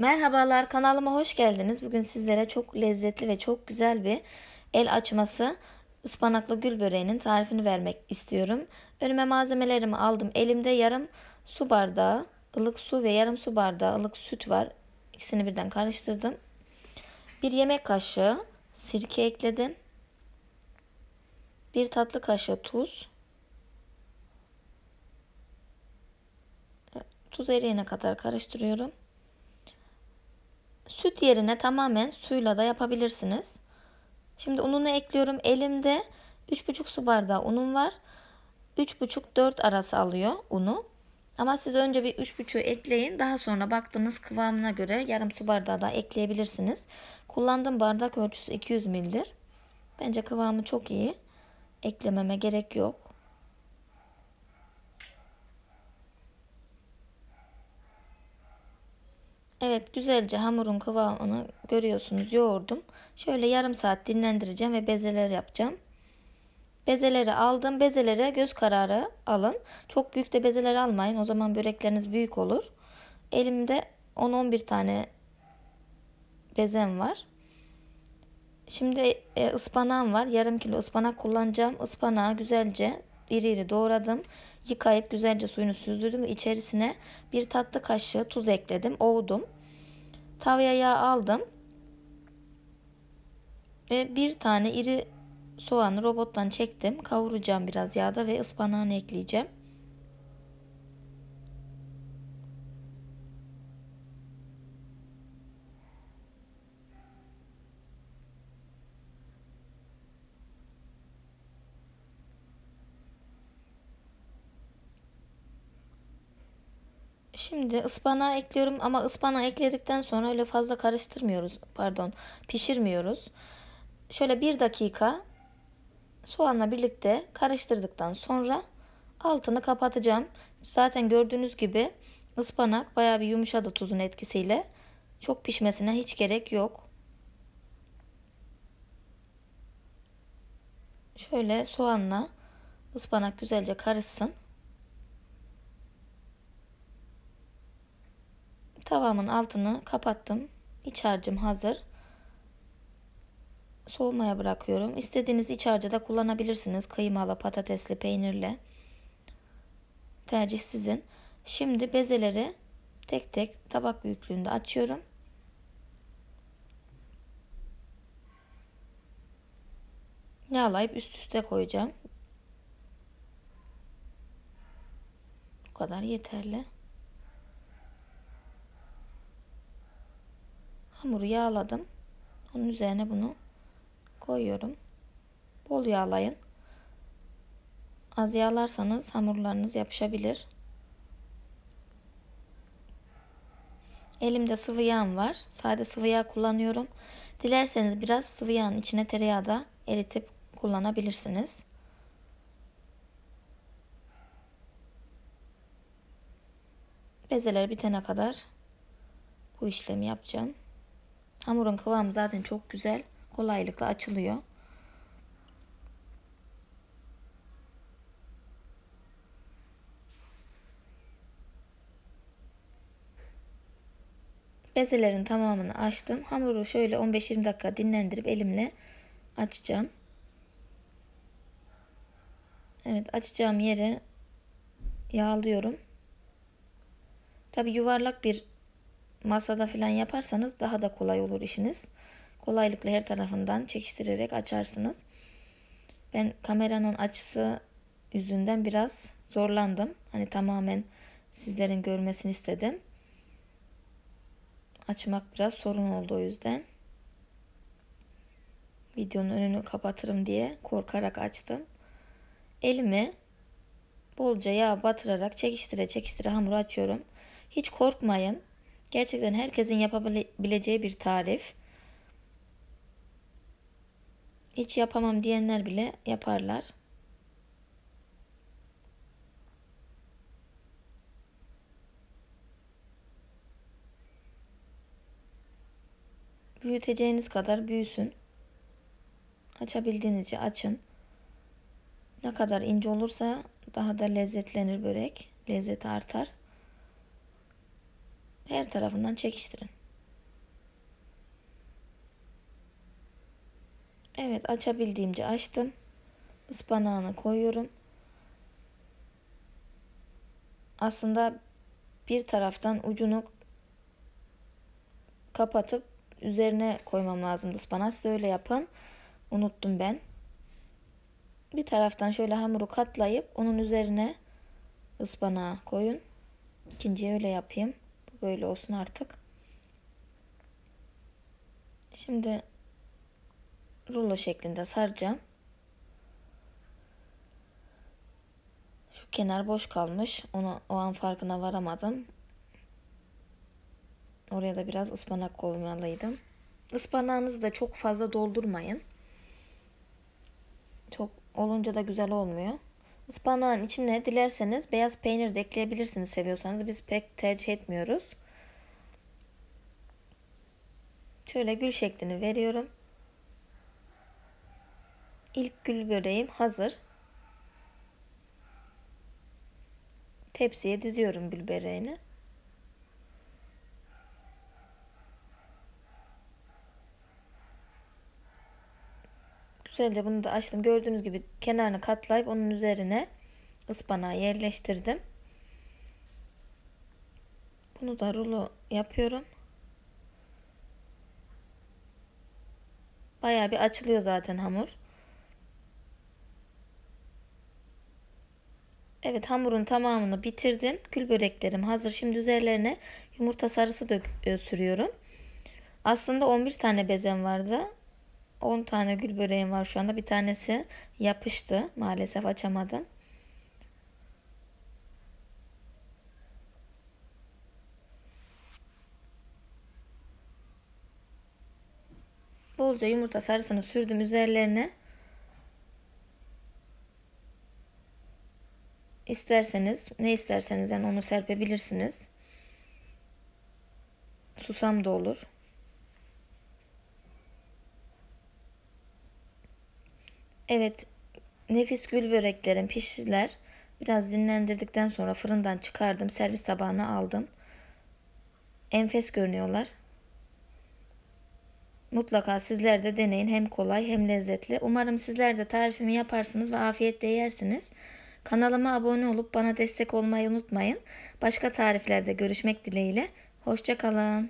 Merhabalar kanalıma hoş geldiniz. Bugün sizlere çok lezzetli ve çok güzel bir el açması ıspanaklı gül böreğinin tarifini vermek istiyorum. Önüme malzemelerimi aldım. Elimde yarım su bardağı ılık su ve yarım su bardağı ılık süt var. İkisini birden karıştırdım. Bir yemek kaşığı sirke ekledim. Bir tatlı kaşığı tuz. Tuz eriyene kadar karıştırıyorum. Süt yerine tamamen suyla da yapabilirsiniz. Şimdi ununu ekliyorum. Elimde 3,5 su bardağı unum var. 3,5-4 arası alıyor unu. Ama siz önce bir 3,5'ü ekleyin. Daha sonra baktığınız kıvamına göre yarım su bardağı da ekleyebilirsiniz. Kullandığım bardak ölçüsü 200 mildir. Bence kıvamı çok iyi. Eklememe gerek yok. Evet güzelce hamurun kıvamını görüyorsunuz yoğurdum. Şöyle yarım saat dinlendireceğim ve bezeler yapacağım. Bezeleri aldım. Bezelere göz kararı alın. Çok büyük de bezeler almayın. O zaman börekleriniz büyük olur. Elimde 10-11 tane bezem var. Şimdi e, ıspanağım var. Yarım kilo ıspanak kullanacağım. Ispanağı güzelce iri iri doğradım. Yıkayıp güzelce suyunu süzdürdüm ve içerisine bir tatlı kaşığı tuz ekledim. oğudum. Tavaya yağ aldım. Ve bir tane iri soğanı robottan çektim. Kavuracağım biraz yağda ve ıspanağını ekleyeceğim. Şimdi ıspanağı ekliyorum ama ıspanağı ekledikten sonra öyle fazla karıştırmıyoruz. Pardon pişirmiyoruz. Şöyle bir dakika soğanla birlikte karıştırdıktan sonra altını kapatacağım. Zaten gördüğünüz gibi ıspanak baya bir yumuşadı tuzun etkisiyle. Çok pişmesine hiç gerek yok. Şöyle soğanla ıspanak güzelce karışsın. Tavamın altını kapattım. İç harcım hazır. Soğumaya bırakıyorum. İstediğiniz iç harcı da kullanabilirsiniz. Kıymalı, patatesli, peynirli. Tercih sizin. Şimdi bezeleri tek tek tabak büyüklüğünde açıyorum. Yağlayıp üst üste koyacağım. Bu kadar yeterli. hamuru yağladım. Onun üzerine bunu koyuyorum. Bol yağlayın. Az yağlarsanız hamurlarınız yapışabilir. Elimde sıvı yağım var. Sade sıvı yağ kullanıyorum. Dilerseniz biraz sıvı yağın içine tereyağı da eritip kullanabilirsiniz. Bezeler bitene kadar bu işlemi yapacağım. Hamurun kıvamı zaten çok güzel. Kolaylıkla açılıyor. Bezelerin tamamını açtım. Hamuru şöyle 15-20 dakika dinlendirip elimle açacağım. Evet açacağım yere yağlıyorum. Tabi yuvarlak bir masada falan yaparsanız daha da kolay olur işiniz. Kolaylıkla her tarafından çekiştirerek açarsınız. Ben kameranın açısı yüzünden biraz zorlandım. Hani tamamen sizlerin görmesini istedim. Açmak biraz sorun oldu o yüzden. Videonun önünü kapatırım diye korkarak açtım. Elimi bolca yağ batırarak çekiştire çekiştire hamuru açıyorum. Hiç korkmayın. Gerçekten herkesin yapabileceği bir tarif. Hiç yapamam diyenler bile yaparlar. Büyüteceğiniz kadar büyüsün. Açabildiğinizce açın. Ne kadar ince olursa daha da lezzetlenir börek. Lezzeti artar her tarafından çekiştirin. Evet açabildiğimce açtım. Ispanağını koyuyorum. Aslında bir taraftan ucunu kapatıp üzerine koymam lazımdı ıspanağı. Siz öyle yapın. Unuttum ben. Bir taraftan şöyle hamuru katlayıp onun üzerine ıspanağı koyun. İkinciyi öyle yapayım böyle olsun artık. Şimdi rulo şeklinde saracağım. Şu kenar boş kalmış. Ona o an farkına varamadım. Oraya da biraz ıspanak koymalıydım. Ispanağınızı da çok fazla doldurmayın. Çok olunca da güzel olmuyor. Ispanağın içine dilerseniz beyaz peynir de ekleyebilirsiniz seviyorsanız. Biz pek tercih etmiyoruz. Şöyle gül şeklini veriyorum. İlk gül böreğim hazır. Tepsiye diziyorum gül böreğini. güzelce bunu da açtım. Gördüğünüz gibi kenarını katlayıp onun üzerine ıspanağı yerleştirdim. Bunu da rulo yapıyorum. Baya bir açılıyor zaten hamur. Evet hamurun tamamını bitirdim. Kül böreklerim hazır. Şimdi üzerlerine yumurta sarısı dök e, sürüyorum. Aslında 11 tane bezem vardı. 10 tane gül böreğim var şu anda. Bir tanesi yapıştı. Maalesef açamadım. Bolca yumurta sarısını sürdüm üzerlerine. İsterseniz ne isterseniz yani onu serpebilirsiniz. Susam da olur. Evet, nefis gül böreklerim piştiler. Biraz dinlendirdikten sonra fırından çıkardım. Servis tabağına aldım. Enfes görünüyorlar. Mutlaka sizler de deneyin. Hem kolay hem lezzetli. Umarım sizler de tarifimi yaparsınız ve afiyetle yersiniz. Kanalıma abone olup bana destek olmayı unutmayın. Başka tariflerde görüşmek dileğiyle. Hoşçakalın.